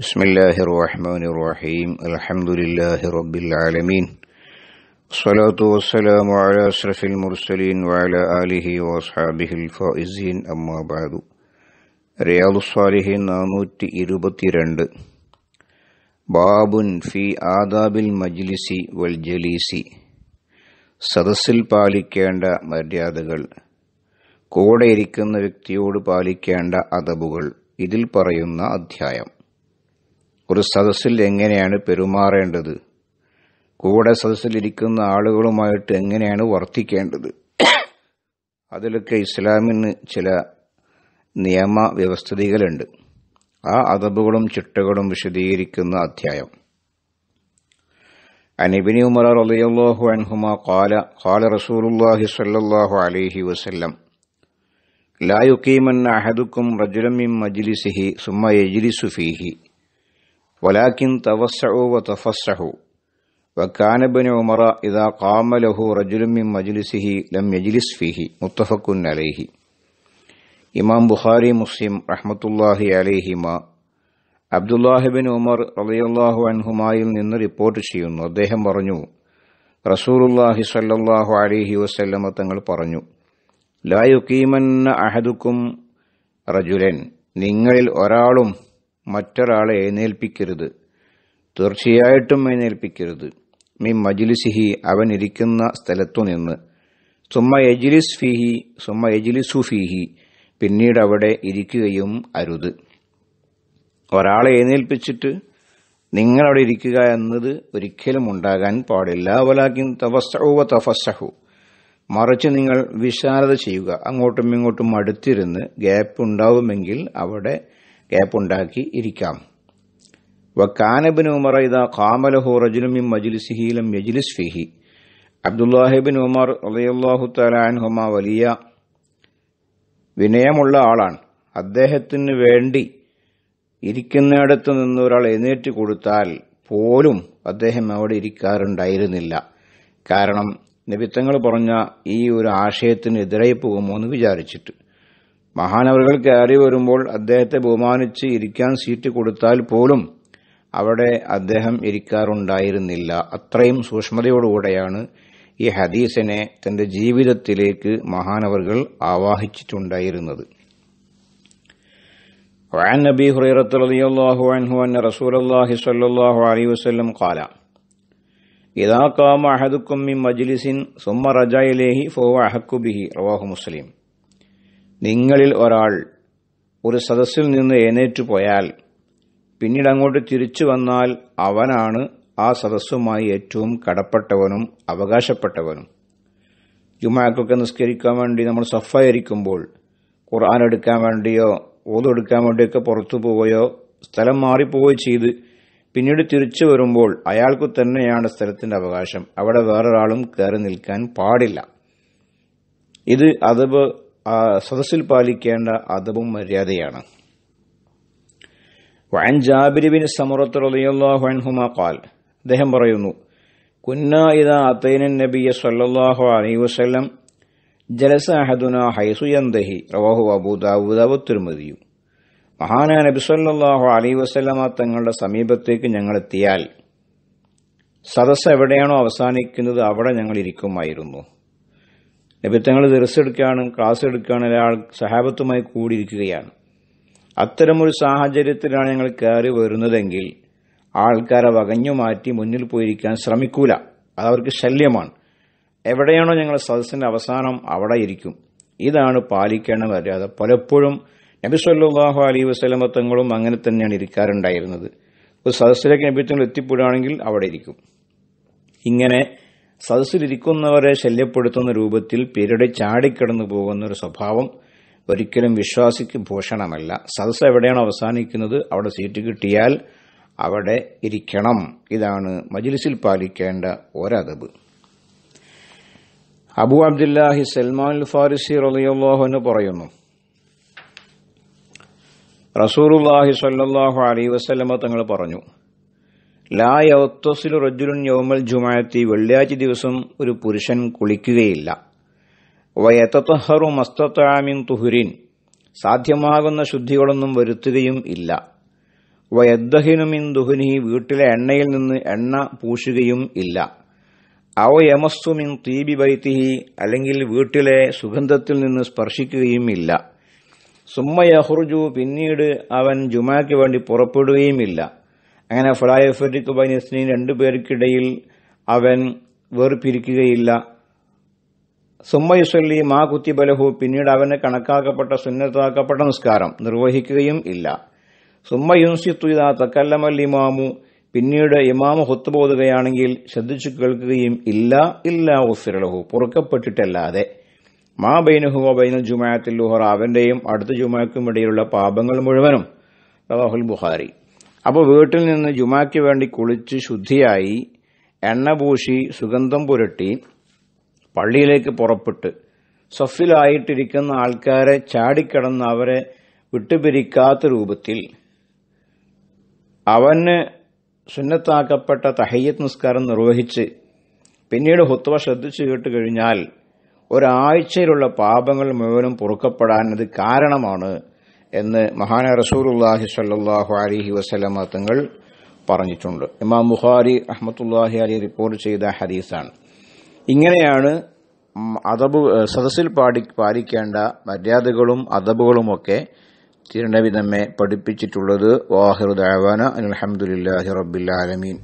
بسم الله الرحمن الرحيم الحمد لله رب العالمين الصلاة والسلام على أسرف المرسلين وعلى آله وأصحابه الفائزين أما بعد رياض الصالحين നാനൂറ്റി ഇരുപത്തിരണ്ട് ബാബുൻ ഫി ആദാബിൽ മജ്ലിസി വൽ ജലീസി സദസ്സിൽ പാലിക്കേണ്ട മര്യാദകൾ കൂടെ ഇരിക്കുന്ന വ്യക്തിയോട് പാലിക്കേണ്ട അതബുകൾ ഇതിൽ പറയുന്ന അധ്യായം ഒരു സദസ്സിൽ എങ്ങനെയാണ് പെരുമാറേണ്ടത് കൂടെ സദസ്സിലിരിക്കുന്ന ആളുകളുമായിട്ട് എങ്ങനെയാണ് വർത്തിക്കേണ്ടത് അതിലൊക്കെ ഇസ്ലാമിന് ചില നിയമ വ്യവസ്ഥിതികളുണ്ട് ആ അതബുകളും ചിട്ടകളും വിശദീകരിക്കുന്ന അധ്യായം അനിബിനി ഉമർ റളിയല്ലാഹു അൻഹുമ ഖാല ഖാല റസൂലുള്ളാഹി സ്വല്ലല്ലാഹു അലൈഹി വസല്ലം ലാ യുഖീമൻ അഹദുക്കും റജുലം മിൻ മജ്ലിസിഹി സുമ്മ യജ്ലിസു ഫീഹി ولكن توسعوا وتفسحوا وكان ابن عمر إذا قام له رجل من مجلسه لم يجلس فيه متفق عليه ഇമാം ബുഖാരി മുസ്ലിം റഹ്മത്തുല്ലാഹി അലഹിമ അബ്ദുല്ലാഹിബിൻ ഉമർ റളിയല്ലാഹു അൻഹുമായിൽ നിന്ന് റിപ്പോർട്ട് ചെയ്യുന്നു അദ്ദേഹം പറഞ്ഞു റസൂറുല്ലാഹി സല്ലാഹു അലഹി വസ്ല്ലമ തങ്ങൾ പറഞ്ഞു ലായുക്കീമന്ന അഹദുക്കും റജുലൻ നിങ്ങളിൽ ഒരാളും മറ്റൊരാളെ എഴുന്നേൽപ്പിക്കരുത് തീർച്ചയായിട്ടും എഴുന്നേൽപ്പിക്കരുത് മി മജിലിസിഹി അവൻ ഇരിക്കുന്ന സ്ഥലത്തു നിന്ന് സുമ എജിലിസ് ഫിഹി സുമ എജിലിസു ഫിഹി പിന്നീട് അവിടെ ഇരിക്കുകയും അരുത് ഒരാളെ എഴുന്നേൽപ്പിച്ചിട്ട് നിങ്ങൾ അവിടെ ഇരിക്കുക എന്നത് ഒരിക്കലും ഉണ്ടാകാൻ പാടില്ല വലാക്കിൻ തപസ്സഹുവ തപസ്സഹു മറിച്ച് നിങ്ങൾ വിശാലത ചെയ്യുക അങ്ങോട്ടും ഇങ്ങോട്ടും അടുത്തിരുന്ന് ഗ്യാപ്പ് ഉണ്ടാവുമെങ്കിൽ അവിടെ ഗ്യാപ്പുണ്ടാക്കി ഇരിക്കാം വക്കാനബിൻ ഉമർ ഇത കാമലഹു റജുലുമിം മജുലിസിഹീലം യജുലിസ് ഫിഹി അബ്ദുല്ലാഹിബിൻ ഉമർ അലയല്ലാഹു തലാൻഹുമ വലിയ വിനയമുള്ള ആളാണ് അദ്ദേഹത്തിന് വേണ്ടി ഇരിക്കുന്നിടത്ത് നിന്ന് ഒരാൾ എഴുന്നേറ്റ് കൊടുത്താൽ പോലും അദ്ദേഹം അവിടെ ഇരിക്കാറുണ്ടായിരുന്നില്ല കാരണം നിമിത്തങ്ങൾ പറഞ്ഞ ഈ ഒരു ആശയത്തിന് എതിരായി പോകുമോ എന്ന് വിചാരിച്ചിട്ട് മഹാനവറുകൾ കയറി വരുമ്പോൾ അദ്ദേഹത്തെ ബഹുമാനിച്ച് ഇരിക്കാൻ സീറ്റ് കൊടുത്താൽ പോലും അവിടെ അദ്ദേഹം ഇരിക്കാറുണ്ടായിരുന്നില്ല അത്രയും സൂക്ഷ്മതയോടുകൂടെയാണ് ഈ ഹദീസിനെ തന്റെ ജീവിതത്തിലേക്ക് മഹാനവറുകൾ ആവാഹിച്ചിട്ടുണ്ടായിരുന്നത് وعن أبي هريرة رضي الله عنه أن رسول الله നിങ്ങളിൽ ഒരാൾ ഒരു സദസ്സിൽ നിന്ന് എഴുന്നേറ്റു പോയാൽ പിന്നീട് അങ്ങോട്ട് തിരിച്ചു വന്നാൽ അവനാണ് ആ സദസ്സുമായി ഏറ്റവും കടപ്പെട്ടവനും അവകാശപ്പെട്ടവനും ജുമാക്കൊക്കെ നിസ്കരിക്കാൻ വേണ്ടി നമ്മൾ സഫായിരിക്കുമ്പോൾ ഖുർആൻ എടുക്കാൻ വേണ്ടിയോ ഓതെടുക്കാൻ വേണ്ടിയൊക്കെ പുറത്തു പോവുകയോ സ്ഥലം മാറിപ്പോവുകയോ ചെയ്ത് പിന്നീട് തിരിച്ചു വരുമ്പോൾ അയാൾക്ക് തന്നെയാണ് സ്ഥലത്തിന്റെ അവകാശം അവിടെ വേറൊരാളും കയറി നിൽക്കാൻ പാടില്ല ഇത് അഥവാ ആ സദസ്സിൽ പാലിക്കേണ്ട അതവും മര്യാദയാണ് വൻ ജാബിരിബിൻ സമറത്ത് റളിയല്ലാഹു അൻഹുമ ഖാൽ അദ്ദേഹം പറയുന്നു കുന്ന ഇദ അത്തൈനൻ നബിയ സല്ലല്ലാഹു അലൈഹി വസല്ലം ജലസ അഹദുന ഹൈസു യന്തഹി റവാഹു അബൂ ദാവൂദ് അവത്തിരുമതിയു മഹാനായ നബി സല്ലല്ലാഹു അലൈഹി വസല്ലമ തങ്ങളുടെ സമീപത്തേക്ക് ഞങ്ങൾ എത്തിയാൽ സദസ്സ് എവിടെയാണോ അവസാനിക്കുന്നത് അവിടെ ഞങ്ങൾ ഇരിക്കുമായിരുന്നു നബിത്തങ്ങൾ ദർസ് ക്ലാസ് എടുക്കുകയാണ് ഒരാൾ സഹാബത്തുമായി കൂടിയിരിക്കുകയാണ് അത്തരമൊരു സാഹചര്യത്തിലാണ് ഞങ്ങൾ കയറി വരുന്നതെങ്കിൽ ആൾക്കാരെ വകഞ്ഞു മാറ്റി മുന്നിൽ പോയിരിക്കാൻ ശ്രമിക്കൂല അതവർക്ക് ശല്യമാണ് എവിടെയാണോ ഞങ്ങൾ സദസ്സിന്റെ അവസാനം അവിടെ ഇരിക്കും ഇതാണ് പാലിക്കേണ്ട മര്യാദ പലപ്പോഴും നബി സല്ലാഹു അലൈ വസ്ലമ തങ്ങളും അങ്ങനെ തന്നെയാണ് ഇരിക്കാറുണ്ടായിരുന്നത് ഒരു സദസ്സിലേക്ക് നബി തങ്ങൾ എത്തിപ്പെടുകയാണെങ്കിൽ അവിടെ ഇരിക്കും ഇങ്ങനെ സദസ്സിലിരിക്കുന്നവരെ ശല്യപ്പെടുത്തുന്ന രൂപത്തിൽ പിരടി ചാടിക്കിടന്നു പോകുന്ന ഒരു സ്വഭാവം ഒരിക്കലും വിശ്വാസിക്ക് ഭൂഷണമല്ല സദസ് എവിടെയാണ് അവസാനിക്കുന്നത് അവിടെ സീറ്റ് കിട്ടിയാൽ അവിടെ ഇരിക്കണം ഇതാണ് മജിലിസിൽ പാലിക്കേണ്ട ഒരതബ് അബു അബ്ദുല്ലാഹി സൽമാൻ ഫാരിസി റലിയുള്ളാഹുവിന് പറയുന്നു റസൂർ സല്ലാഹു അലൈ വസ്ലമ തങ്ങൾ പറഞ്ഞു ലാ യൗത്തസിൽ റജുലുൻ യോമൽ ജുമായത്തി വെള്ളിയാഴ്ച ദിവസം ഒരു പുരുഷൻ കുളിക്കുകയില്ല വയത്തഹറു മസ്തത്താമിൻ തുഹുരിൻ സാധ്യമാകുന്ന ശുദ്ധികളൊന്നും വരുത്തുകയും ഇല്ല വയദ്ദഹിനുമിൻ ദുഹുനി വീട്ടിലെ എണ്ണയിൽ നിന്ന് എണ്ണ പൂശുകയും ഇല്ല അവ യമസ്സുമിൻ തീബി വൈത്തിഹി അല്ലെങ്കിൽ വീട്ടിലെ സുഗന്ധത്തിൽ നിന്ന് സ്പർശിക്കുകയും ഇല്ല സുമ്മയഹുർജു പിന്നീട് അവൻ ജുമാക്ക് വേണ്ടി പുറപ്പെടുകയുമില്ല അങ്ങനെ ഫലായഫരിക്ക് ബൈനസ്നീ രണ്ടു പേർക്കിടയിൽ അവൻ വേർപിരിക്കുകയില്ല സുമ്മയുസല്ലി മാ കുത്തിബലഹു പിന്നീട് അവന് കണക്കാക്കപ്പെട്ട സുന്നത്താക്കപ്പെട്ട നിസ്കാരം നിർവഹിക്കുകയും ഇല്ല സുമ്മയുൻസിത്തുത തക്കല്ലമൽ ഇമാമു പിന്നീട് ഇമാമ ഹൊത്തുപോതുകയാണെങ്കിൽ ശ്രദ്ധിച്ചു കേൾക്കുകയും ഇല്ല ഇല്ല ഉഫിറലഹു പൊറുക്കപ്പെട്ടിട്ടല്ലാതെ മാ ബൈനഹുവ ബൈന ജുമായത്തിൽ ലുഹർ അവന്റെയും അടുത്ത ജുമാക്കും ഇടയിലുള്ള പാപങ്ങൾ മുഴുവനും റവാഹുൽ ബുഹാരി അപ്പോൾ വീട്ടിൽ നിന്ന് ജുമാക്ക് വേണ്ടി കുളിച്ച് ശുദ്ധിയായി എണ്ണ പൂശി സുഗന്ധം പുരട്ടി പള്ളിയിലേക്ക് പുറപ്പെട്ട് സഫിലായിട്ടിരിക്കുന്ന ആൾക്കാരെ ചാടിക്കടന്ന് അവരെ വിട്ടുപിരിക്കാത്ത രൂപത്തിൽ അവന് സുന്നത്താക്കപ്പെട്ട തഹയ്യത്ത് നിസ്കാരം നിർവഹിച്ച് പിന്നീട് ഹുത്തുവ ശ്രദ്ധിച്ചു കേട്ട് കഴിഞ്ഞാൽ ഒരാഴ്ചയിലുള്ള പാപങ്ങൾ മുഴുവനും പൊറുക്കപ്പെടാൻ അത് കാരണമാണ് എന്ന് മഹാന റസൂലുല്ലാഹി സല്ലാഹു അലിഹി വസ്ലമ തങ്ങൾ പറഞ്ഞിട്ടുണ്ട് ഇമാം ബുഖാരി അഹമ്മത്തുല്ലാഹി അലി റിപ്പോർട്ട് ചെയ്ത ഹദീസാണ് ഇങ്ങനെയാണ് അതബ് സദസ്സിൽ പാടി പാലിക്കേണ്ട മര്യാദകളും അതബുകളുമൊക്കെ തിരുനബി നമ്മെ പഠിപ്പിച്ചിട്ടുള്ളത് വാഹിറുദാവാന അലഹമുല്ലാഹി റബ്ബിൽ ആലമീൻ